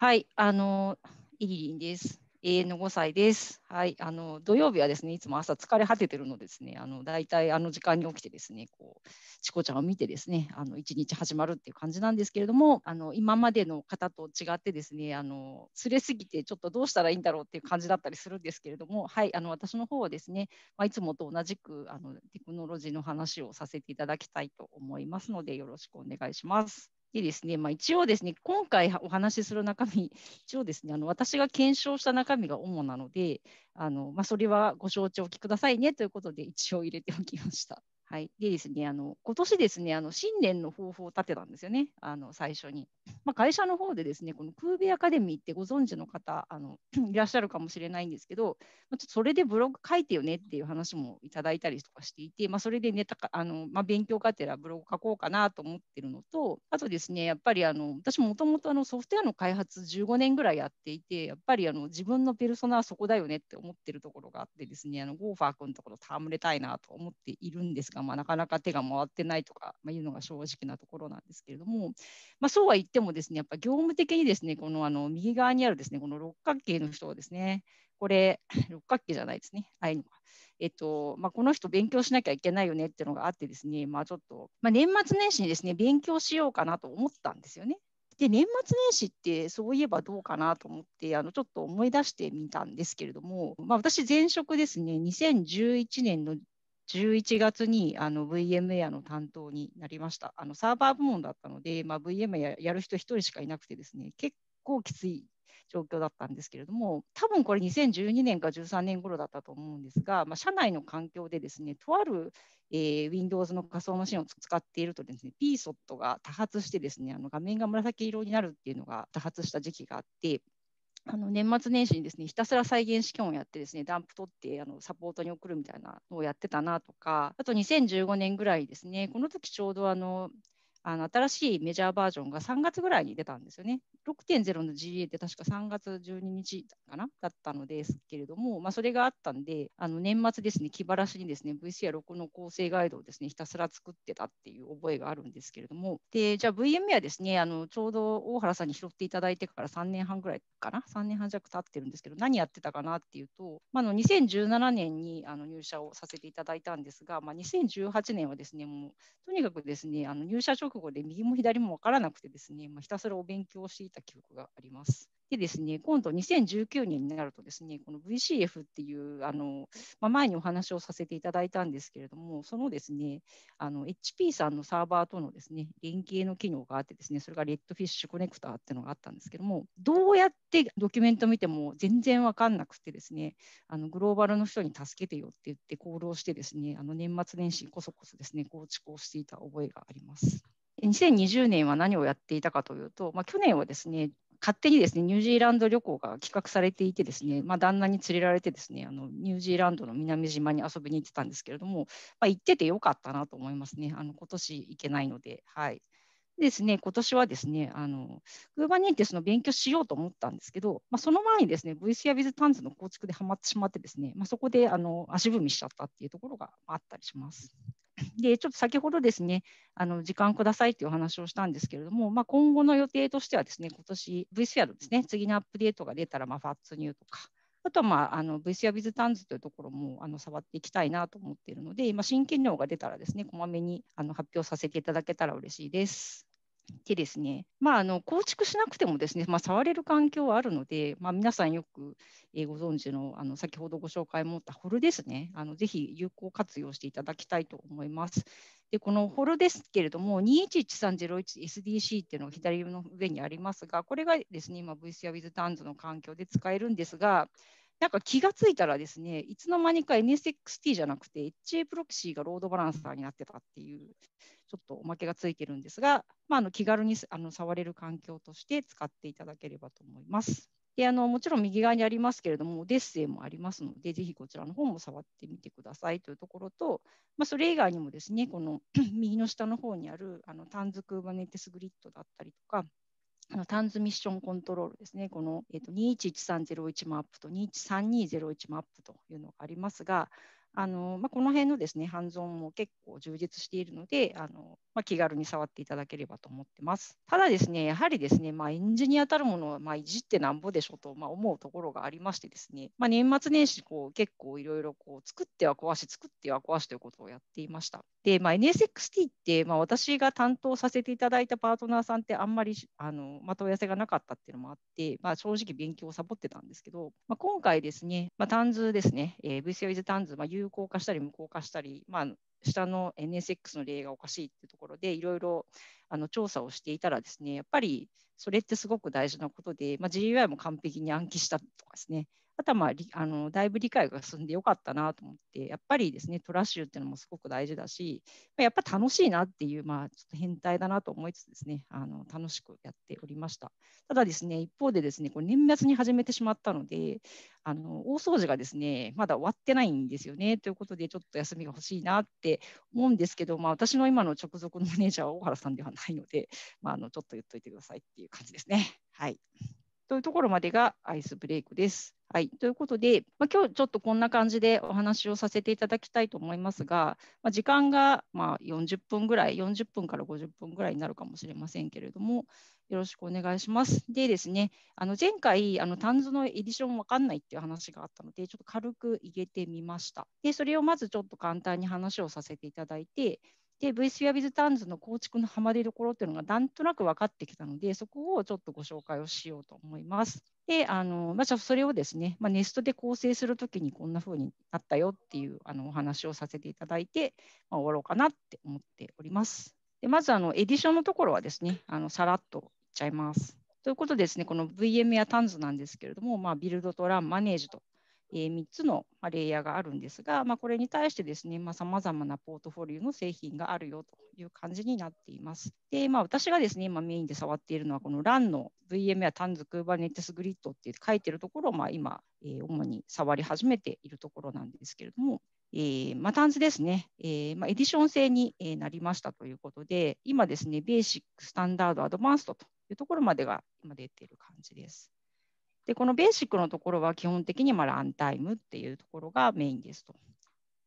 はい、あの、イリリンです。永遠の5歳です。はい、あの、土曜日はですね、いつも朝疲れ果ててるのですね、あの、大体あの時間に起きてですね、こう、チコちゃんを見てですね、あの、一日始まるっていう感じなんですけれども、あの、今までの方と違ってですね、あの、連れすぎてちょっとどうしたらいいんだろうっていう感じだったりするんですけれども、はい、あの、私の方はですね、まあ、いつもと同じく、あの、テクノロジーの話をさせていただきたいと思いますので、よろしくお願いします。でですね、まあ、一応ですね、今回お話しする中身、一応ですね、あの私が検証した中身が主なので、あのまあ、それはご承知おきくださいねということで、一応入れておきました。はい、でですね、あの今年ですね、あの新年の方法を立てたんですよね、あの最初に。まあ、会社の方でですね、このクーベアカデミーってご存知の方あの いらっしゃるかもしれないんですけど、まちょっとそれでブログ書いてよねっていう話もいただいたりとかしていて、まあ、それでネタかあの、まあ、勉強がてらブログ書こうかなと思ってるのと、あとですね、やっぱりあの私もともとソフトウェアの開発15年ぐらいやっていて、やっぱりあの自分のペルソナはそこだよねって思ってるところがあってですね、あのゴーファー君のところ、戯れたいなと思っているんですが、が、まあ、なかなか手が回ってないとか、まあ、いうのが正直なところなんですけれども、まあ、そうは言ってもですねやっぱ業務的にですねこのあの右側にあるですねこの六角形の人をですねこれ 六角形じゃないですねああいうのは。えっとまあ、この人勉強しなきゃいけないよねっていうのがあってですね、まあ、ちょっと、まあ、年末年始にですね勉強しようかなと思ったんですよね。で年末年始ってそういえばどうかなと思ってあのちょっと思い出してみたんですけれども、まあ、私前職ですね2011年の11月にあの VMA の担当になりました。あのサーバー部門だったので、まあ、VMA やる人1人しかいなくてですね、結構きつい状況だったんですけれども、多分これ2012年か13年頃だったと思うんですが、まあ、社内の環境でですね、とある、えー、Windows の仮想マシンを使っているとですね、PSOT が多発してですね、あの画面が紫色になるっていうのが多発した時期があって、あの年末年始にですねひたすら再現試験をやってですねダンプ取ってあのサポートに送るみたいなのをやってたなとかあと2015年ぐらいですねこの時ちょうどあのあの新しいメジャーバージョンが3月ぐらいに出たんですよね。6.0の GA って確か3月12日かなだったのですけれども、まあ、それがあったんで、あの年末ですね、気晴らしにですね、VCR6 の構成ガイドをですね、ひたすら作ってたっていう覚えがあるんですけれども、でじゃあ VM はですね、あのちょうど大原さんに拾っていただいてから3年半ぐらいかな、3年半弱経ってるんですけど、何やってたかなっていうと、まあ、の2017年にあの入社をさせていただいたんですが、まあ、2018年はですね、もうとにかくですね、あの入社証直後で右も左も分からなくてですね、まあ、ひたすらお勉強をしていた記憶があります。でですね、今度2019年になるとですね、この VCF っていう、あのまあ、前にお話をさせていただいたんですけれども、そのですね、あの HP さんのサーバーとのですね、連携の機能があってですね、それがレッドフィッシュコネクターっていうのがあったんですけども、どうやってドキュメント見ても全然わかんなくてですね、あのグローバルの人に助けてよって言って行動してですね、あの年末年始こそこそですね、構築をしていた覚えがあります。2020年は何をやっていたかというと、まあ、去年はですね勝手にですねニュージーランド旅行が企画されていてですね、まあ、旦那に連れられてですねあのニュージーランドの南島に遊びに行ってたんですけれども、まあ、行っててよかったなと思いますねあの今年行けないので。はいですね、今年はですね、あの、グーバニーテスの勉強しようと思ったんですけど、まあ、その前にですね、VC や With タンズの構築でハマってしまってですね、まあ、そこであの足踏みしちゃったっていうところがあったりします。で、ちょっと先ほどですね、あの時間くださいというお話をしたんですけれども、まあ、今後の予定としてはですね、今年 VCR ですね、次のアップデートが出たら、まあ、FATS ニューとか、あとは、まあ、あの VCR ビズタンズというところもあの触っていきたいなと思っているので、今、新機能が出たらですね、こまめにあの発表させていただけたら嬉しいです。てですね、まあ、あの構築しなくてもですね、まあ、触れる環境はあるので、まあ、皆さんよくご存知のあの先ほどご紹介もったホルですねあの、ぜひ有効活用していただきたいと思います。でこのホルですけれども、2 1 1 3 0 1 s d c っていうのを左の上にありますが、これがですね、今 VCR with t a n z の環境で使えるんですが、なんか気がついたらですね、いつの間にか NSXT じゃなくて HA プロキシーがロードバランサーになってたっていうちょっとおまけがついてるんですが、まあ、あの気軽にあの触れる環境として使っていただければと思います。であのもちろん右側にありますけれども、デッセイもありますので、ぜひこちらの方も触ってみてくださいというところと、まあ、それ以外にもですね、この 右の下の方にあるあのタンズクーバネテスグリッドだったりとか、あのタンズミッションコントロールですね、この、えー、と211301マップと213201マップというのがありますが、あのまあ、この辺のですね、ハンズオンも結構充実しているので、あのまあ、気軽に触っていただければと思ってます。ただですね、やはりですね、まあ、エンジニアたるものは、まあ、いじってなんぼでしょと、まあ、思うところがありましてですね、まあ、年末年始こう結構いろいろ作っては壊し、作っては壊しということをやっていました。で、まあ、NSXT って、まあ、私が担当させていただいたパートナーさんってあんまりあの、まあ、問い合わせがなかったっていうのもあって、まあ、正直勉強をサボってたんですけど、まあ、今回ですね、まあ、タンズですね、え VCI ズタンズ、まあ、有効化したり無効化したり、まあ、下の NSX の例がおかしいっていうところでいろいろあの調査をしていたらですねやっぱりそれってすごく大事なことで、まあ、GUI も完璧に暗記したとかですねあとは、まあ、あのだいぶ理解が進んでよかったなと思って、やっぱりですね、トラッシュっていうのもすごく大事だし、やっぱ楽しいなっていう、まあ、ちょっと変態だなと思いつつですね、あの楽しくやっておりました。ただですね、一方でですね、こ年末に始めてしまったので、あの大掃除がですね、まだ終わってないんですよね。ということで、ちょっと休みが欲しいなって思うんですけど、まあ、私の今の直属のマネージャーは大原さんではないので、まあ、あのちょっと言っといてくださいっていう感じですね。はい。というところまでがアイスブレイクです。はい、ということで、まあ、今日ちょっとこんな感じでお話をさせていただきたいと思いますが、まあ、時間がま40分ぐらい、40分から50分ぐらいになるかもしれませんけれども、よろしくお願いします。でですね、あの前回、あのタンズのエディションわかんないっていう話があったので、ちょっと軽く入れてみました。で、それをまずちょっと簡単に話をさせていただいて、で、VSphere with Tans の構築のハマりどころっていうのがなんとなく分かってきたので、そこをちょっとご紹介をしようと思います。で、あのまあ、それをですね、まあ、ネストで構成するときにこんな風になったよっていうあのお話をさせていただいて、まあ、終わろうかなって思っております。でまずあのエディションのところはですね、あのさらっとちゃいます。ということですね、この VM や TANS なんですけれども、まあ、ビルドとラン、マネージと、えー、3つのレイヤーがあるんですが、まあ、これに対してですね、さまざ、あ、まなポートフォリオの製品があるよという感じになっています。で、まあ、私がですね、今メインで触っているのは、この LAN の VM や TANS、Kubernetes グリッドって書いてるところを、まあ、今、えー、主に触り始めているところなんですけれども、えーまあ、タンズですね、えーまあ、エディション制に、えなりましたということで、今ですね、ベーシック、スタンダード、アドバンストというところまでが今出ている感じです。で、このベーシックのところは基本的にまランタイムっていうところがメインですと。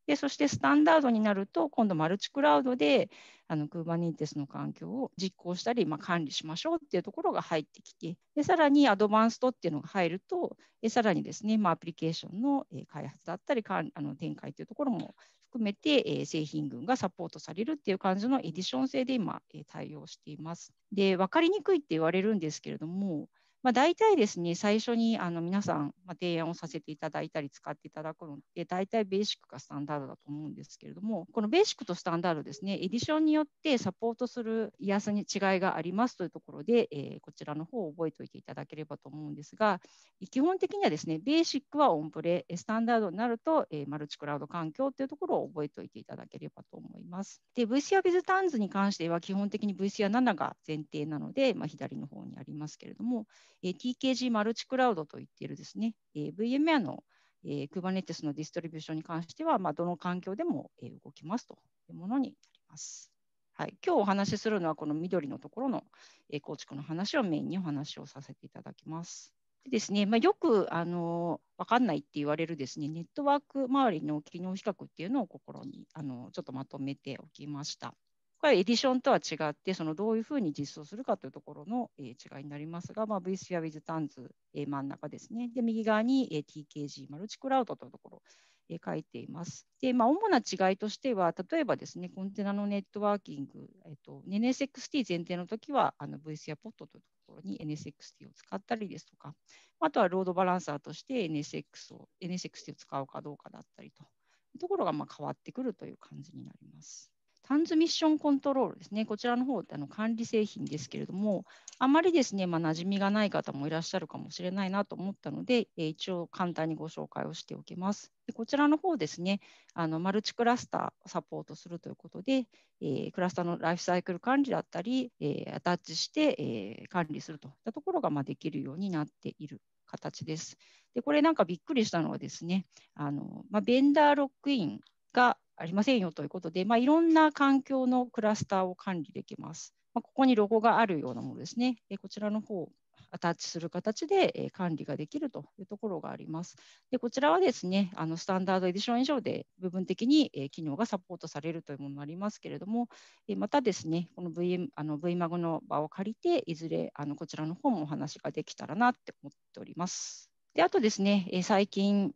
で、そしてスタンダードになると、今度マルチクラウドであの Kubernetes の環境を実行したり、まあ、管理しましょうっていうところが入ってきて、でさらにアドバンストっていうのが入ると、さらにですね、まあ、アプリケーションの開発だったり、あの展開っていうところも含めて、え製品群がサポートされるっていう感じのエディション性で今、え対応しています。で分かりにくいって言われるんですけれどもまあ、大体ですね、最初にあの皆さん、まあ、提案をさせていただいたり、使っていただくので、大体ベーシックかスタンダードだと思うんですけれども、このベーシックとスタンダードですね、エディションによってサポートする癒やスに違いがありますというところで、えー、こちらの方を覚えておいていただければと思うんですが、基本的にはですね、ベーシックはオンプレ、スタンダードになると、えー、マルチクラウド環境というところを覚えておいていただければと思います。で、VCR ビズターンズに関しては、基本的に VCR7 が前提なので、まあ、左の方にありますけれども、え TKG マルチクラウドといっているですね、え VMware の、え Kubernetes のディストリビューションに関しては、まあ、どの環境でも、え動きますというものになります。はい、今日お話しするのはこの緑のところの、え構築の話をメインにお話をさせていただきます。でですねまあ、よくあの分かんないって言われるですねネットワーク周りの機能比較っていうのを心にあのちょっとまとめておきました。これエディションとは違って、そのどういうふうに実装するかというところの、えー、違いになりますが、まあ、VCR with t a n s えー、真ん中ですね。で、右側に、えー、TKG マルチクラウドというところ、えー、書いています。で、まあ、主な違いとしては、例えばですね、コンテナのネットワーキング、えーと、NSXT 前提の時はあの VCR ポットというところに NSXT を使ったりですとか、あとはロードバランサーとして NSX を NSXT を使うかどうかだったりと。ところがまあ変わってくるという感じになります。トランスミッションコントロールですね、こちらの方あの管理製品ですけれども、あまりですね、まあ、馴染みがない方もいらっしゃるかもしれないなと思ったので、え一応簡単にご紹介をしておきます。でこちらの方ですねあの、マルチクラスターをサポートするということで、えー、クラスターのライフサイクル管理だったり、えー、アタッチして、えー、管理するといったところが、まあ、できるようになっている形です。でこれなんかびっくりしたのはですね、あのまあ、ベンダーロックインがありませんよということで、まあ、いろんな環境のクラスターを管理できます。まあ、ここにロゴがあるようなものですね。こちらの方アタッチする形で管理ができるというところがあります。でこちらはですね、あのスタンダードエディション以上で部分的に機能がサポートされるというものもありますけれども、またですね、この VM あの VMAG の場を借りて、いずれあのこちらの方もお話ができたらなって思っております。であとですね、最近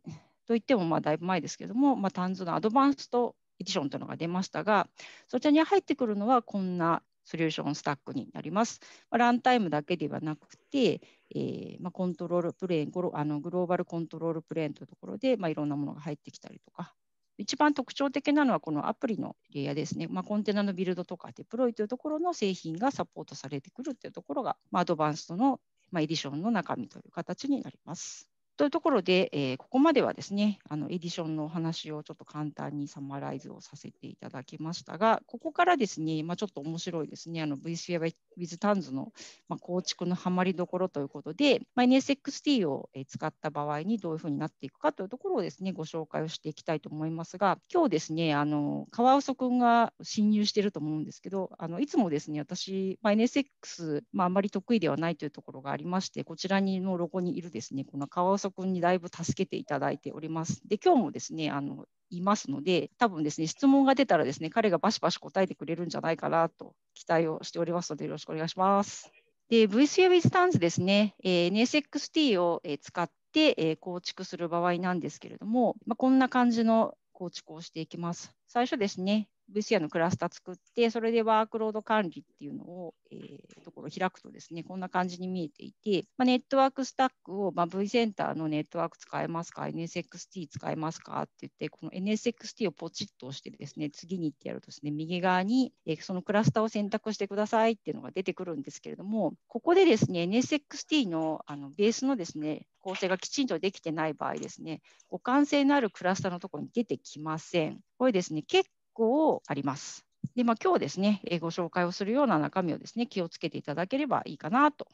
といってもまあだいぶ前ですけども、まあ、タンズのアドバンストエディションというのが出ましたが、そちらに入ってくるのはこんなソリューションスタックになります。まあ、ランタイムだけではなくて、えーまあ、コントロールプレーン、グあのグローバルコントロールプレーンというところで、まあ、いろんなものが入ってきたりとか、一番特徴的なのはこのアプリのレイヤーですね。まあ、コンテナのビルドとかデプロイというところの製品がサポートされてくるというところが、まあ、アドバンストの、まあ、エディションの中身という形になります。というところで、えー、ここまではですね、あのエディションのお話をちょっと簡単にサマライズをさせていただきましたが、ここからですね、まあ、ちょっと面白いですね、VCA with Tans の、まあ、構築のハマりどころということで、まあ、NSXT を使った場合にどういうふうになっていくかというところをですね、ご紹介をしていきたいと思いますが、今日ですね、あのカワウソくんが侵入していると思うんですけど、あのいつもですね、私、まあ、NSX、まあ、あまり得意ではないというところがありまして、こちらにのロゴにいるですね、このカワウソそにだいぶ助けていただいております。で、今日もですね、あのいますので、多分ですね、質問が出たらですね、彼がバシバシ答えてくれるんじゃないかなと期待をしておりますので、よろしくお願いします。で、v 3 a w i t s t a n ですね、えー、NSXT を使って、え構築する場合なんですけれども、まあ、こんな感じの構築をしていきます。最初ですね、VCR のクラスター作って、それでワークロード管理っていうのを、えー、ところ開くとですね、こんな感じに見えていて、まあ、ネットワークスタックを、まあ、V センターのネットワーク使えますか、NSXT 使えますかって言って、この NSXT をポチッと押してですね、次にってやるとですね、右側に、えー、そのクラスターを選択してくださいっていうのが出てくるんですけれども、ここでですね、NSXT のあのベースのですね、構成がきちんとできてない場合ですね、互換性のあるクラスターのところに出てきません。これですね、結構あります。で、まあ、今日ですね、ご紹介をするような中身をですね、気をつけていただければいいかなと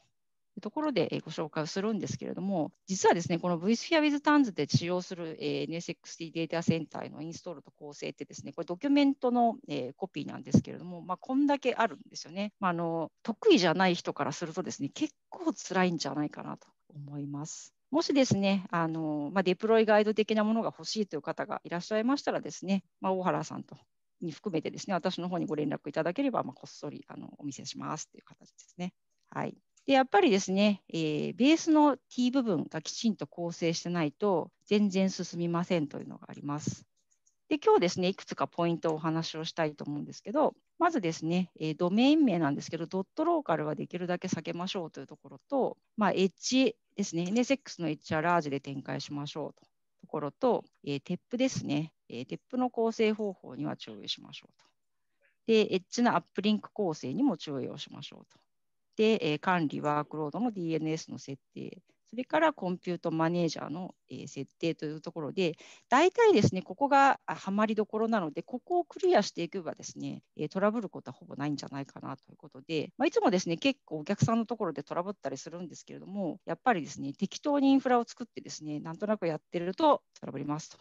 いうところでご紹介をするんですけれども、実はですね、この vSphere with Tans で使用する NSXT データセンターへのインストールと構成ってですね、これドキュメントのコピーなんですけれども、まあ、こんだけあるんですよね。まあ、あの得意じゃない人からするとですね、結構辛いんじゃないかなと思います。もしですね、あのまあ、デプロイガイド的なものが欲しいという方がいらっしゃいましたらですね、まあ、大原さんとに含めてですね、私の方にご連絡いただければ、まあ、こっそりあのお見せしますという形ですね。はい。で、やっぱりですね、えー、ベースの T 部分がきちんと構成してないと、全然進みませんというのがあります。で、今日ですね、いくつかポイントをお話をしたいと思うんですけど、まずですね、えー、ドメイン名なんですけど、ドットローカルはできるだけ避けましょうというところと、まあ、エッジですね。で、セックスの HR ラージで展開しましょうと。ところと、えー、テップですね、えー。テップの構成方法には注意しましょうと。で、エッジのアップリンク構成にも注意をしましょうと。で、えー、管理、ワークロードの DNS の設定それからコンピュートマネージャーの、え設定というところで、大体ですね、ここがはまりどころなので、ここをクリアしていけばですね、えトラブることはほぼないんじゃないかなということで、まあ、いつもですね、結構お客さんのところでトラブったりするんですけれども、やっぱりですね、適当にインフラを作ってですね、なんとなくやってるとトラブりますと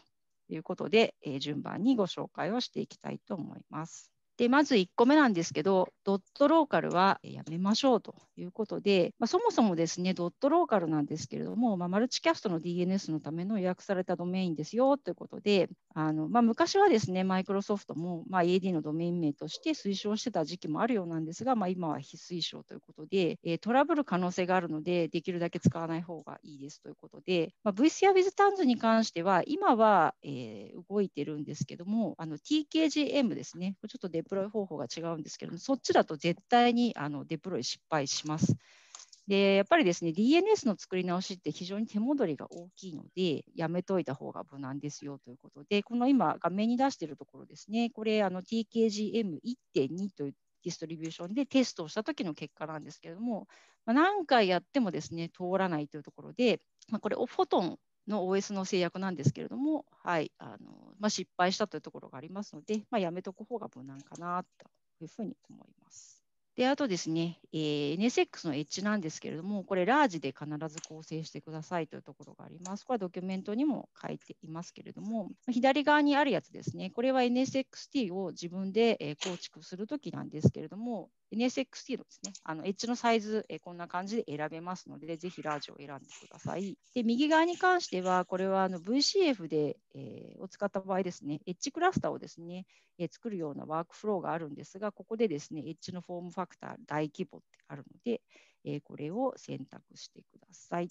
いうことで、え順番にご紹介をしていきたいと思います。で、まず1個目なんですけど、ドットローカルはやめましょうということで、まあ、そもそもですね、ドットローカルなんですけれども、まあ、マルチキャストの DNS のための予約されたドメインですよということで、あのまあ、昔はですね、マイクロソフトも、ま AD のドメイン名として推奨してた時期もあるようなんですが、ま今は非推奨ということで、えトラブル可能性があるので、できるだけ使わない方がいいですということで、ま VCR with Tanz に関しては、今は、えー、動いてるんですけども、あの TKGM ですね、ちょっとデデプロイ方法が違うんですけども、そっちだと絶対にあのデプロイ失敗します。で、やっぱりですね、DNS の作り直しって非常に手戻りが大きいので、やめといた方が無難ですよということで、この今、画面に出しているところですね、これ、TKGM1.2 というディストリビューションでテストをした時の結果なんですけれども、まあ、何回やってもですね、通らないというところで、まあ、これ、フォトンの OS の制約なんですけれども、はいあのまあ、失敗したというところがありますので、まあ、やめとく方が無難かなというふうに思います。で、あとですね、えー、NSX のエッジなんですけれども、これ、ラージで必ず構成してくださいというところがあります。これはドキュメントにも書いていますけれども、左側にあるやつですね、これは NSXT を自分で構築するときなんですけれども、NSXT のですね、あのエッジのサイズ、えこんな感じで選べますので、ぜひラージを選んでください。で右側に関しては、これはあの VCF で、えー、を使った場合ですね、エッジクラスターをですね、えー、作るようなワークフローがあるんですが、ここでですね、エッジのフォームファクター大規模ってあるので、えー、これを選択してください。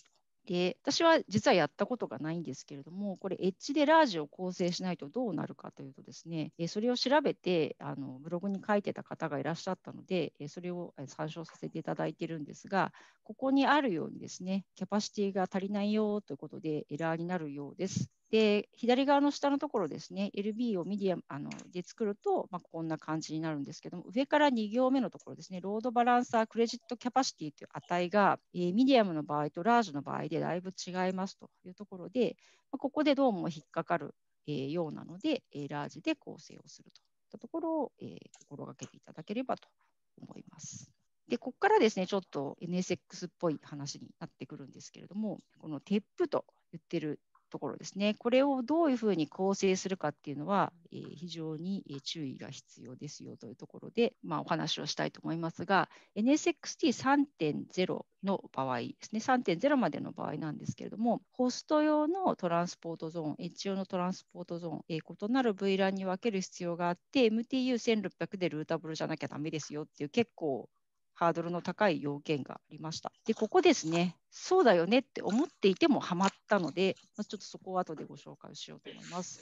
で私は実はやったことがないんですけれどもこれエッジでラージを構成しないとどうなるかというとですねそれを調べてあのブログに書いてた方がいらっしゃったのでそれを参照させていただいてるんですがここにあるようにですねキャパシティが足りないよということでエラーになるようです。で、左側の下のところですね、LB をミディアあので作ると、まあ、こんな感じになるんですけども、上から2行目のところですね、ロードバランサークレジットキャパシティという値が、えー、ミディアムの場合とラージの場合でだいぶ違いますというところで、まあ、ここでどうも引っかかる、えー、ようなので、えー、ラージで構成をするといったところを、えー、心がけていただければと思います。で、ここからですね、ちょっと NSX っぽい話になってくるんですけれども、この TEP と言ってるところですね。これをどういうふうに構成するかっていうのは、えー、非常に注意が必要ですよというところで、まあ、お話をしたいと思いますが、NSXT3.0 の場合ですね、3.0までの場合なんですけれども、ホスト用のトランスポートゾーン、エッジ用のトランスポートゾーン、えー、異なる VLAN に分ける必要があって、MTU1600 でルータブルじゃなきゃダメですよっていう結構ハードルの高い要件がありました。で、ここですね、そうだよねって思っていてもハマったので、ちょっとそこを後でご紹介しようと思います。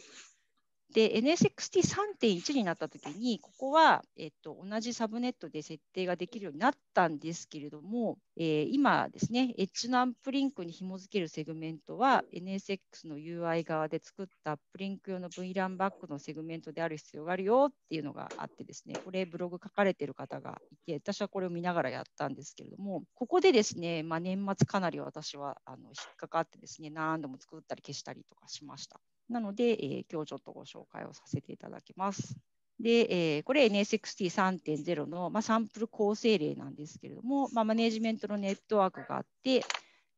で、NSXT3.1 になったときに、ここは、えっと、同じサブネットで設定ができるようになったんですけれども、えー、今ですね、エッジのアプリンクに紐付けるセグメントは、NSX の UI 側で作ったアップリンク用の VLAN バックのセグメントである必要があるよっていうのがあってですね、これブログ書かれてる方がいて、私はこれを見ながらやったんですけれども、ここでですね、まあ、年末かなり私はあの引っかかってですね、何度も作ったり消したりとかしました。なので、えー、今日ちょっとご紹介をさせていただきます。で、えー、これ NSXT3.0 の、まあ、サンプル構成例なんですけれども、まあ、マネジメントのネットワークがあって、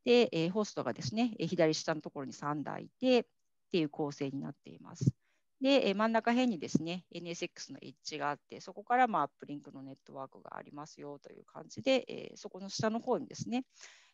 で、えー、ホストがですね、左下のところに3台いてっていう構成になっています。で、えー、真ん中辺にですね、NSX のエッジがあって、そこからまあアップリンクのネットワークがありますよという感じで、えー、そこの下の方にですね、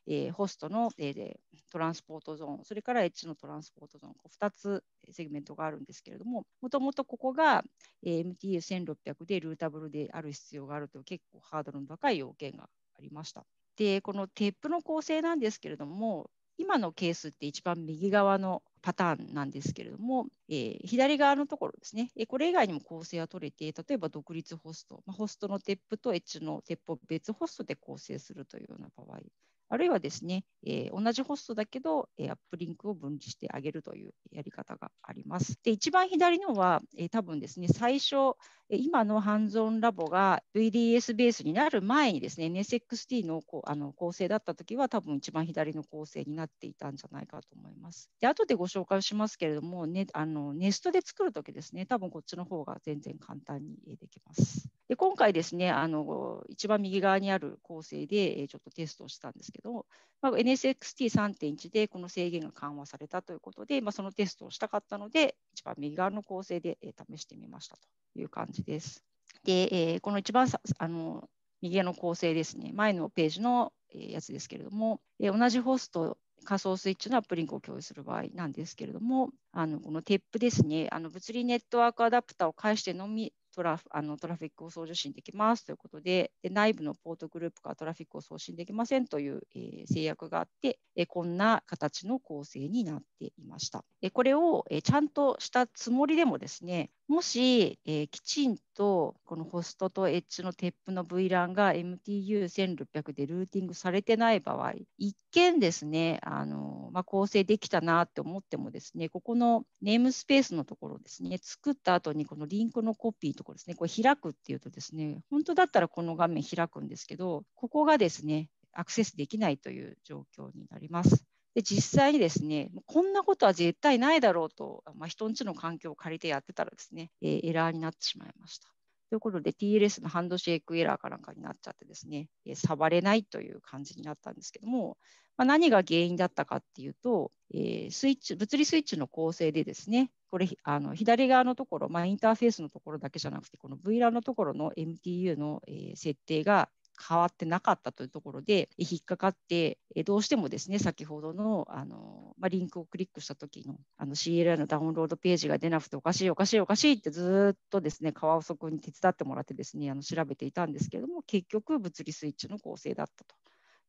えー、ホストの、えー、トランスポートゾーン、それからエッジのトランスポートゾーン、こう2つセグメントがあるんですけれども、もともとここが、えー、MTU1600 でルータブルである必要があるという結構ハードルの高い要件がありました。で、このテップの構成なんですけれども、今のケースって一番右側のパターンなんですけれども、えー、左側のところですね、えー、これ以外にも構成は取れて、例えば独立ホスト、まあ、ホストのテップとエッジのテップを別ホストで構成するというような場合、あるいはですね、えー、同じホストだけど、えー、アップリンクを分離してあげるというやり方があります。で、一番左のは、えー、多分ですね、最初、今のハンズオンラボが VDS ベースになる前にですね、NSXT のこうあの構成だった時は、多分一番左の構成になっていたんじゃないかと思います。で、後でご紹介をしますけれども、ね、あのネストで作る時ですね、多分こっちの方が全然簡単にできます。で、今回ですね、あの一番右側にある構成で、ちょっとテストをしたんですけどけど、まあ、NSXT3.1 でこの制限が緩和されたということで、まあ、そのテストをしたかったので、一番右側の構成で試してみましたという感じです。で、えー、この一番あの右側の構成ですね、前のページのやつですけれども、えー、同じホスト仮想スイッチのアップリンクを共有する場合なんですけれども、あのこの TEP ですね、あの物理ネットワークアダプタを介してのみトラあのトラフィックを送受信できますということでで、内部のポートグループからトラフィックを送信できませんという、えー、制約があって、えー、こんな形の構成になっていました。えこれを、えちゃんとしたつもりでもですね、もし、えー、きちんとこのホストとエッジのテップの VLAN が MTU1600 でルーティングされてない場合、一見ですね、あのまあ、構成できたなって思ってもですね、ここのネームスペースのところですね、作った後にこのリンクのコピーところですね、これ開くっていうとですね、本当だったらこの画面開くんですけど、ここがですね、アクセスできないという状況になります。で実際にですねこんなことは絶対ないだろうと、まあ、人んちの環境を借りてやってたらですね、えー、エラーになってしまいました。ということで TLS のハンドシェイクエラーかなんかになっちゃってですね、えー、触れないという感じになったんですけども、まあ、何が原因だったかっていうと、えー、スイッチ物理スイッチの構成でですねこれあの左側のところ、まあ、インターフェースのところだけじゃなくてこの VLAN のところの MTU の、えー、設定が変わってなかったというところで引っかかってどうしてもですね先ほどのあの、まあ、リンクをクリックした時のあの CLI のダウンロードページが出なくておかしいおかしいおかしいってずっとですね川ワに手伝ってもらってですねあの調べていたんですけれども結局物理スイッチの構成だったと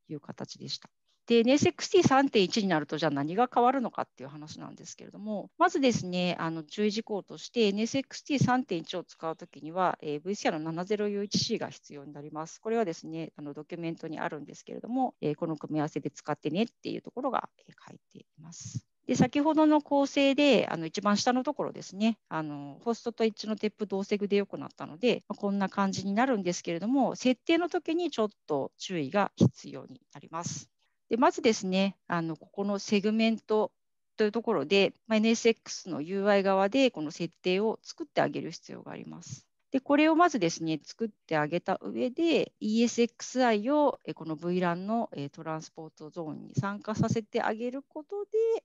いう形でした。で、NSXT3.1 になると、じゃあ何が変わるのかっていう話なんですけれども、まずですね、あの注意事項として、NSXT3.1 を使うときには、え VCR の 70U1C が必要になります。これはですね、あのドキュメントにあるんですけれども、えこの組み合わせで使ってねっていうところが、え書いています。で先ほどの構成であの一番下のところですねあのホストと一致のテップ同セグで良くなったので、まあ、こんな感じになるんですけれども設定の時にちょっと注意が必要になります。でまずですねあの、ここのセグメントというところで、まあ、NSX の UI 側でこの設定を作ってあげる必要があります。で、これをまずですね、作ってあげた上で、ESXi をこの VLAN のトランスポートゾーンに参加させてあげること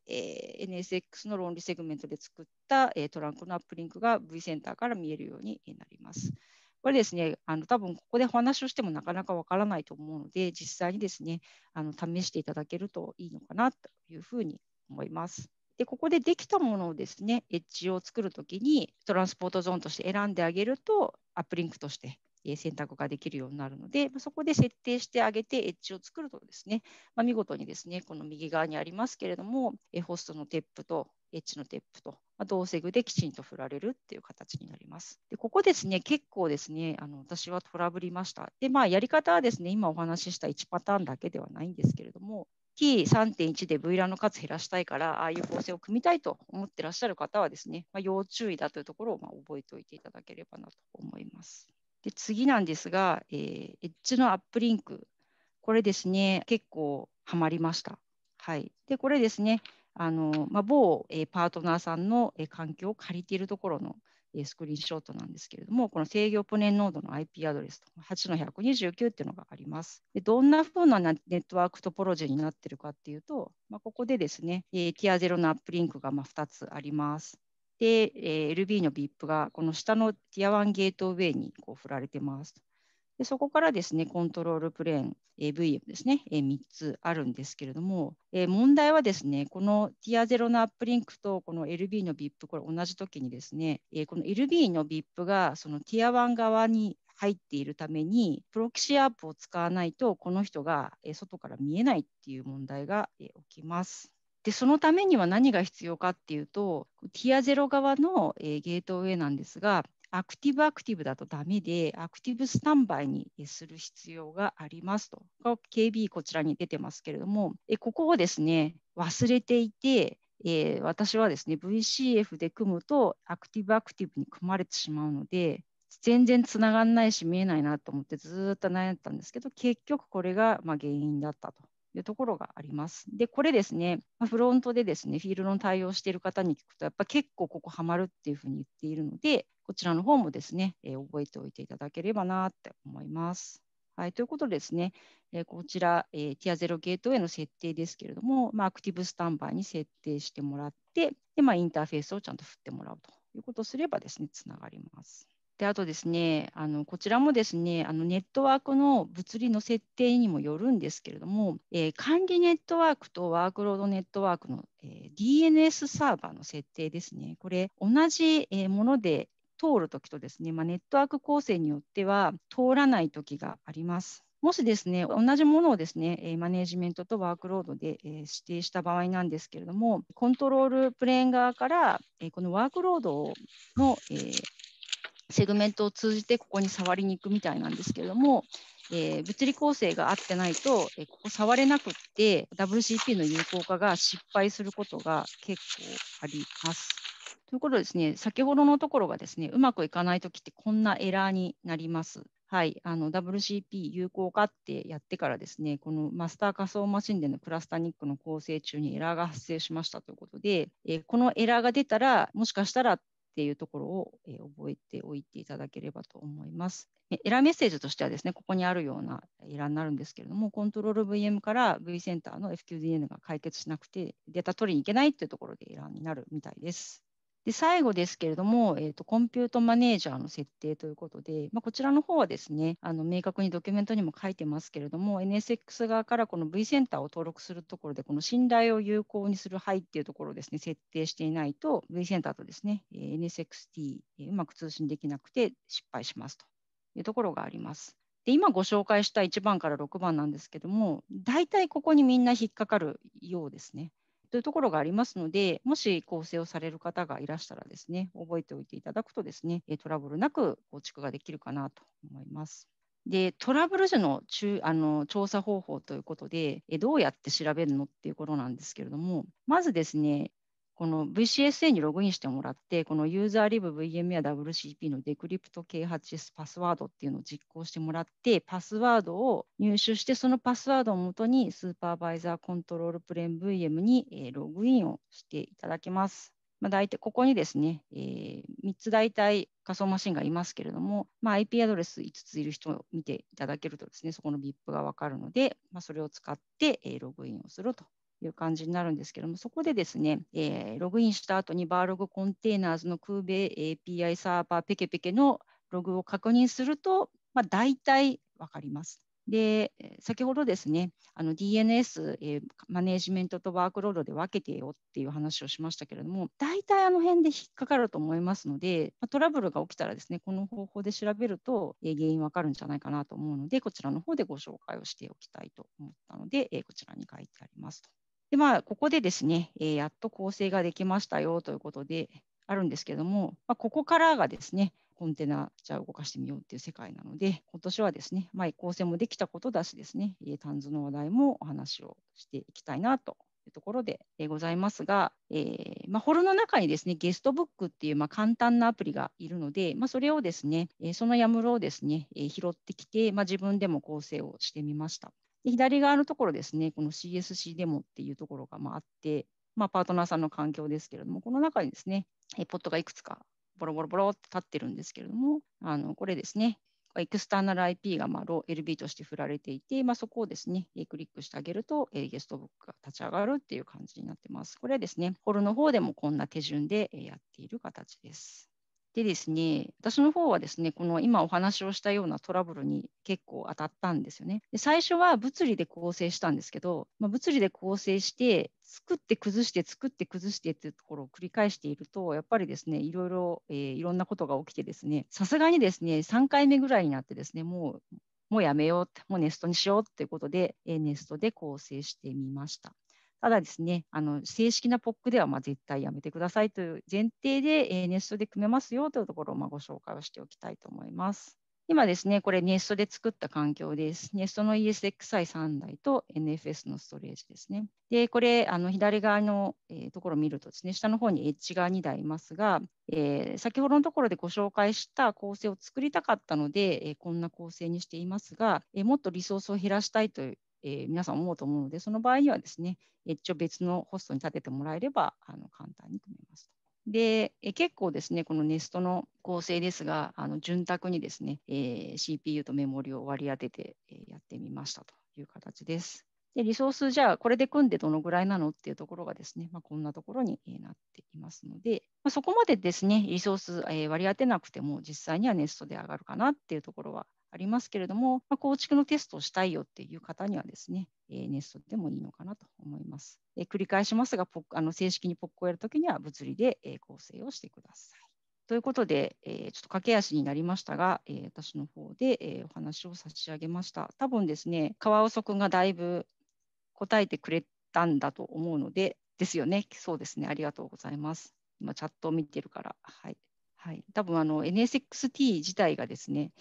で、NSX の論理セグメントで作ったトランクのアップリンクが V センターから見えるようになります。これですね、あの多分ここでお話をしてもなかなかわからないと思うので、実際にですね、あの試していただけるといいのかなというふうに思います。で、ここでできたものをですね、エッジを作るときに、トランスポートゾーンとして選んであげると、アップリンクとして選択ができるようになるので、そこで設定してあげて、エッジを作るとですね、まあ、見事にですね、この右側にありますけれども、ホストのテップとエッジのテップと、まあ、同セグできちんと振られるっていう形になります。でここですね、結構ですね、あの私はトラブりました。で、まあ、やり方はですね、今お話しした1パターンだけではないんですけれども、t 3.1で V ランの数減らしたいから、ああいう構成を組みたいと思ってらっしゃる方はですね、まあ、要注意だというところをま覚えておいていただければなと思います。で次なんですが、えー、エッジのアップリンク、これですね、結構はまりました。はい、でこれですね、あのまあ、某、えー、パートナーさんの、えー、環境を借りているところの、えー、スクリーンショットなんですけれども、この制御ポネンノードの IP アドレスと8の129っていうのがあります。でどんなふうなネットワークトポロジーになってるかっていうと、まあ、ここでですね、えー、ティアゼロのアップリンクがまあ2つあります。で、えー、LB の VIP がこの下のティア1ゲートウェイにこう振られてます。でそこからですね、コントロールプレーン、え VM ですね、え3つあるんですけれども、えー、問題はですね、この TIA0 のアップリンクとこの LB の VIP、これ同じ時にですね、えー、この LB の VIP がその TIA1 側に入っているために、プロキシアップを使わないと、この人が外から見えないっていう問題が起きます。でそのためには何が必要かっていうと、ティアゼロ側の、えー、ゲートウェイなんですが、アクティブアクティブだとダメで、アクティブスタンバイにする必要がありますと。KB こちらに出てますけれども、ここをですね、忘れていて、えー、私はですね、VCF で組むとアクティブアクティブに組まれてしまうので、全然つながんないし見えないなと思ってずっと悩んだんですけど、結局これがま原因だったというところがあります。で、これですね、フロントでですね、フィールドの対応している方に聞くと、やっぱ結構ここハマるっていうふうに言っているので、こちらの方もですね、え覚えておいていただければなって思います。はい、ということでですね、えこちら、えー、Tier0 ゲートウェイの設定ですけれども、まあ、アクティブスタンバイに設定してもらって、でまあ、インターフェースをちゃんと振ってもらうということをすればですね、つながります。であとですねあのこちらもですねあのネットワークの物理の設定にもよるんですけれども、えー、管理ネットワークとワークロードネットワークの、えー、DNS サーバーの設定ですねこれ同じ、えー、もので、通るときとですね、まあ、ネットワーク構成によっては通らないときがあります。もしですね、同じものをですね、マネジメントとワークロードで指定した場合なんですけれども、コントロールプレーン側から、このワークロードのセグメントを通じてここに触りに行くみたいなんですけれども、えー、物理構成が合ってないと、えー、ここ触れなくって WCP の有効化が失敗することが結構あります。ところですね、先ほどのところがですね、うまくいかないときってこんなエラーになります。はい、あの WCP 有効化ってやってからですね、このマスター仮想マシンでのクラスタニックの構成中にエラーが発生しましたということで、えこのエラーが出たら、もしかしたらっていうところを、え覚えておいていただければと思います。エラーメッセージとしてはですね、ここにあるようなエラーになるんですけれども、コントロール VM から V センターの FQDN が解決しなくて、データ取りに行けないっていうところでエラーになるみたいです。で最後ですけれども、えーと、コンピュートマネージャーの設定ということで、まあ、こちらの方はですねあの明確にドキュメントにも書いてますけれども NSX 側からこの V センターを登録するところでこの信頼を有効にする範囲っていうところをですね設定していないと V センターとですね NSXT うまく通信できなくて失敗しますというところがあります。で今ご紹介した1番から6番なんですけども大体ここにみんな引っかかるようですね。というところがありますので、もし構成をされる方がいらしたらですね、覚えておいていただくとですね、トラブルなく構築ができるかなと思います。でトラブル時の中あの調査方法ということでえどうやって調べるのっていうことなんですけれどもまずですねこの VCSA にログインしてもらって、このユーザーリブ VM や WCP のデクリプト K8S パスワードっていうのを実行してもらって、パスワードを入手して、そのパスワードをもとにスーパーバイザーコントロールプレーン VM にログインをしていただきます。まあ、大体ここにですね、えー、3つ大体仮想マシンがいますけれども、まあ、IP アドレス5ついる人を見ていただけるとですね、そこの VIP がわかるので、まあ、それを使って、えログインをするという感じになるんですけども、そこでですね、えー、ログインした後にバーログコンテーナーズの空米 API サーバーペケペケのログを確認すると、まあ、大体分かります。で先ほどですね、DNS、えー、マネジメントとワークロードで分けてよっていう話をしましたけれども、大体あの辺で引っかかると思いますので、トラブルが起きたらですね、この方法で調べると、えー、原因分かるんじゃないかなと思うので、こちらの方でご紹介をしておきたいと思ったので、えー、こちらに書いてありますと。で、まあ、ここでですね、えー、やっと構成ができましたよということであるんですけども、まあ、ここからがですね、コンテナじゃあ動かしてみようっていう世界なので、今年はですね、まあ、構成もできたことだしですね、えー、タンズの話題もお話をしていきたいなとというところでございますが、えーまあ、ホロの中にですねゲストブックっていう、まあ、簡単なアプリがいるので、まあ、それをですね、えー、そのやむろをですね、えー、拾ってきて、まあ、自分でも構成をしてみました。で左側のところですね、この CSC デモっていうところがまあって、まあ、パートナーさんの環境ですけれども、この中にですね、ポットがいくつかボロボロボロって立ってるんですけれども、あのこれですね、エクスターナル IP がまあ LB として振られていて、まあ、そこをですね、クリックしてあげると、ゲストブックが立ち上がるっていう感じになってます。これはですね、ホルの方でもこんな手順でやっている形です。でですね、私の方はですね、この今お話をしたようなトラブルに結構当たったんですよね。で最初は物理で構成したんですけど、まあ、物理で構成して、作って崩して作って崩してっていうところを繰り返しているとやっぱりですねいろいろ、えー、いろんなことが起きてですねさすがにですね3回目ぐらいになってですねもうもうやめようもうネストにしようっていうことで、えー、ネストで構成してみました。ただですね、あの正式な POC ではま絶対やめてくださいという前提で、えー、ネストで組めますよというところをまご紹介をしておきたいと思います。今ですね、これネストで作った環境です。ネストの ESXi3 台と NFS のストレージですね。で、これ、あの左側の、えー、ところを見るとですね、下の方にエッジが2台いますが、えー、先ほどのところでご紹介した構成を作りたかったので、えー、こんな構成にしていますが、えもっとリソースを減らしたいというえー、皆さん思うと思うので、その場合にはですね、一応別のホストに立ててもらえればあの簡単に組めますと。で、え結構ですね、このネストの構成ですが、あの潤沢にですね、えー、CPU とメモリを割り当てて、えやってみましたという形です。で、リソース、じゃあ、これで組んでどのぐらいなのっていうところがですね、まあ、こんなところになっていますので、まあ、そこまでですね、リソース、えー、割り当てなくても、実際にはネストで上がるかなっていうところはありますけれども、まあ、構築のテストをしたいよっていう方にはですね、えー、ネストでもいいのかなと思います。えー、繰り返しますが、ポあの正式にポックをやるときには物理で、えー、構成をしてください。ということで、えー、ちょっと駆け足になりましたが、えー、私の方で、えー、お話を差し上げました。多分ですね、カワウソくんがだいぶ答えてくれたんだと思うので、ですよね。そうですね。ありがとうございます。今、チャットを見てるから。はい。はい、多分あの NSXT 自体がですね、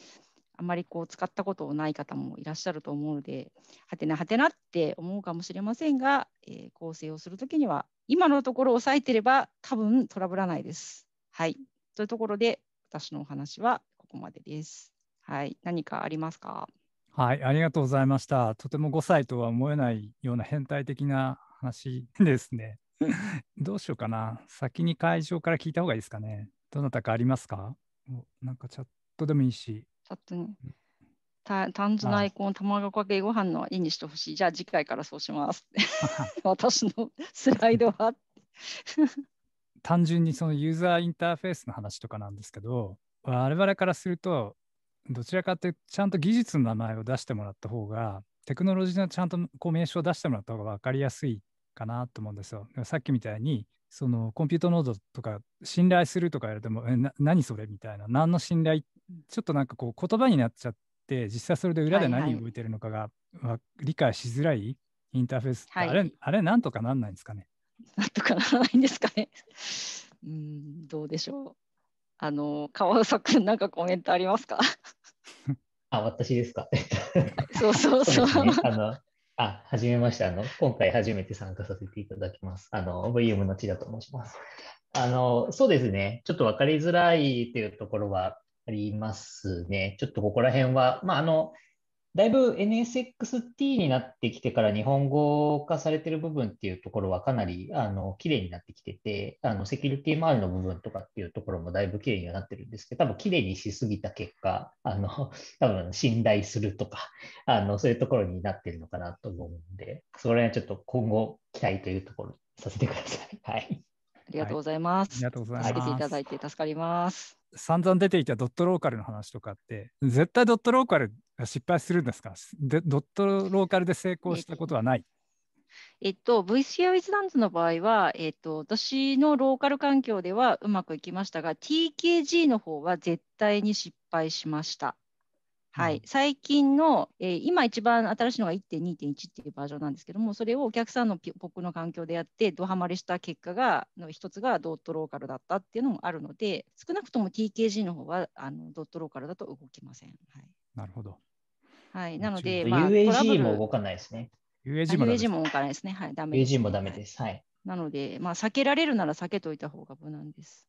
あまりこう使ったことない方もいらっしゃると思うので、はてなはてなって思うかもしれませんが、えー、構成をするときには、今のところ押さえてれば多分トラブらないです。はい。というところで、私のお話はここまでです。はい。何かありますかはい、ありがとうございました。とても5歳とは思えないような変態的な話ですね。どうしようかな。先に会場から聞いた方がいいですかね。どなたかありますかなんかチャットでもいいし。だったね。たタンズアイコン、卵かけご飯の絵にしてほしい。じゃあ次回からそうします。私のスライドは 単純にそのユーザーインターフェースの話とかなんですけど、我々からすると、どちらかってちゃんと技術の名前を出してもらった方が、テクノロジーのちゃんとこう名称を出してもらった方が分かりやすいかなと思うんですよ。さっきみたいに、そのコンピュートノードとか信頼するとか言われても、えな何それみたいな、何の信頼、ちょっとなんかこう言葉になっちゃって、実際それで裏で何動いてるのかが、はいはい、理解しづらいインターフェースって、はい、あれ、あれなんとかなんないんですかね。なんとかならないんですかね。うん、どうでしょう。あの、川田君、なんかコメントありますかあ、私ですか。そうそうそう。そうね、あのあ、はじめまして。あの、今回初めて参加させていただきます。あの、VM の千田と申します。あの、そうですね。ちょっと分かりづらいというところはありますね。ちょっとここら辺は、まあ、あの、だいぶ NSXT になってきてから日本語化されてる部分っていうところはかなりあの綺麗になってきてて、あのセキュリティ周りの部分とかっていうところもだいぶ綺麗にはなってるんですけど、多分綺麗にしすぎた結果、あの 多分信頼するとかあの、そういうところになってるのかなと思うんで、それはちょっと今後期待というところさせてください。はい。ありがとうございます。はい、ありがとうございます。助けていただいて助かります。散々出ていたドットローカルの話とかって絶対ドットローカルが失敗するんですかでドットローカルで成功したことはない、えっと、VCI with n u の場合は、えっと、私のローカル環境ではうまくいきましたが TKG の方は絶対に失敗しました。はい、最近の、えー、今一番新しいのが1.2.1っていうバージョンなんですけどもそれをお客さんの僕の環境でやってドハマりした結果がの一つがドットローカルだったっていうのもあるので少なくとも TKG の方はあのドットローカルだと動きません。はい、なるほど。はい、なので、まあ、UAG も動かないですね。UAG も,、ね、UAG も動かないですね。はい、ダメです、UAG もダメです。はい。なので、まあ、避けられるなら避けといた方が無難です。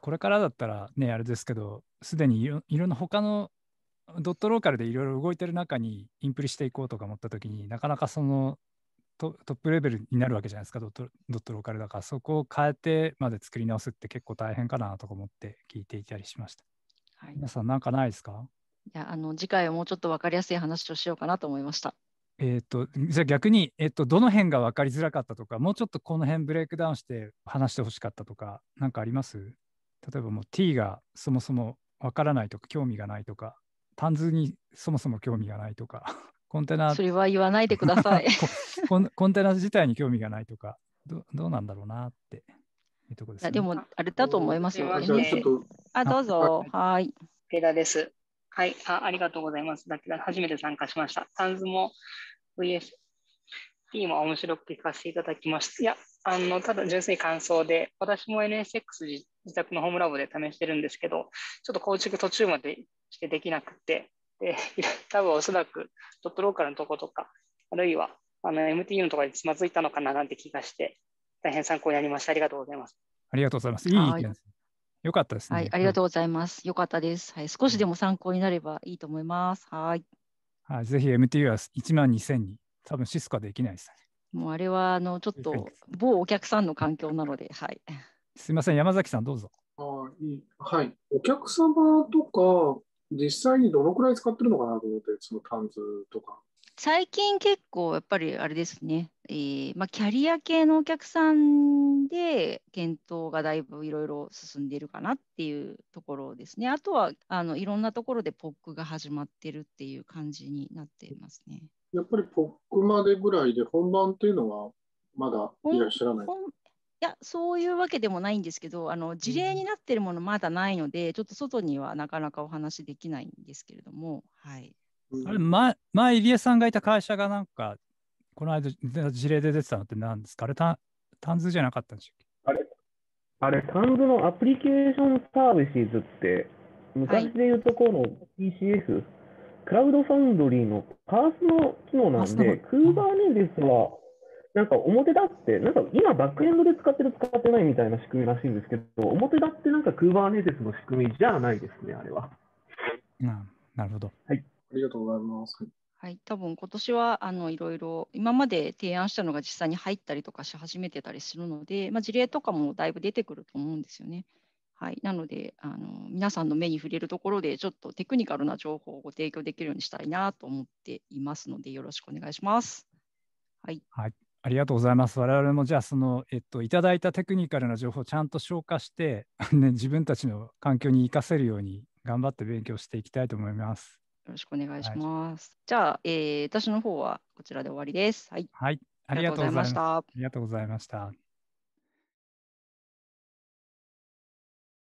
これからだったらね、あれですけど、すでにいろいろんな他のドットローカルでいろいろ動いてる中にインプリしていこうとか思った時になかなかそのトップレベルになるわけじゃないですかドットドットローカルだからそこを変えてまで作り直すって結構大変かなとか思って聞いていたりしました。はい、皆さん何かないですかいやあの次回はもうちょっと分かりやすい話をしようかなと思いました。えっと、じゃあ逆に、えーと、とどの辺が分かりづらかったとかもうちょっとこの辺ブレイクダウンして話してほしかったとか何かあります例えばもう T がそもそも分からないとか興味がないとか単図にそもそも興味がないとか、コンテナ。それは言わないでくださいコ。コンテナ自体に興味がないとか、どどうなんだろうなっていうとこですね、でも、あれだと思いますよね。あ、どうぞ。はい。武田です。はい、あありがとうございます。だっけ初めて参加しました。タンズも VST も面白く聞かせていただきました。いや、あのただ純粋感想で、私も NSX 自宅のホームラボで試してるんですけど、ちょっと構築途中までしてできなくて、で 多分おそらくドットローカルのとことか、あるいはあの MTU のところつまずいたのかななんて気がして、大変参考になりました。ありがとうございます。ありがとうございます。いい意見です。よかったですね。はい、ありがとうございます。よかったです。はい、少しでも参考になればいいと思います。はい。はい、ぜひ MTU は1万2000に、多分シスコはできないですね。もうあれは、あの、ちょっと某お客さんの環境なので、はい。すみません、山崎さん、どうぞ。あいいはい、お客様とか実際にどのくらい使ってるのかなと思って、そのタンズとか。最近結構やっぱりあれですね、えーまあ、キャリア系のお客さんで検討がだいぶいろいろ進んでいるかなっていうところですね。あとはあのいろんなところでポックが始まってるっていう感じになっていますね。やっぱりポックまでぐらいで本番っていうのはまだいらっしゃらないや、そういうわけでもないんですけど、あの事例になっているものまだないので、ちょっと外にはなかなかお話できないんですけれども、はい。あれ、前、前入江さんがいた会社がなんか、この間事例で出てたのって何ですかあれ、タンズじゃなかったんでしょあれ、あれ、タンズのアプリケーションサービスって、昔でいうところの PCS、はい、クラウドファンドリーのパースの機能なんで、クーバーネデスはなんか表立って、なんか今バックエンドで使ってる使ってないみたいな仕組みらしいんですけど、表立ってなんか Kubernetes の仕組みじゃないですね、あれは。ななるほど。はい。ありがとうございます。はい、多分今年はあのいろいろ今まで提案したのが実際に入ったりとかし始めてたりするので、まあ、事例とかもだいぶ出てくると思うんですよね。はい、なのであの皆さんの目に触れるところでちょっとテクニカルな情報をご提供できるようにしたいなと思っていますのでよろしくお願いします。はい、はいありがとうございます。我々もじゃあその、えっと、いただいたテクニカルな情報をちゃんと消化して、ね、自分たちの環境に生かせるように頑張って勉強していきたいと思います。よろしくお願いします。はい、じゃあ、えー、私の方はこちらで終わりです。はい。はい、ありがとうございました。ありがとうございました。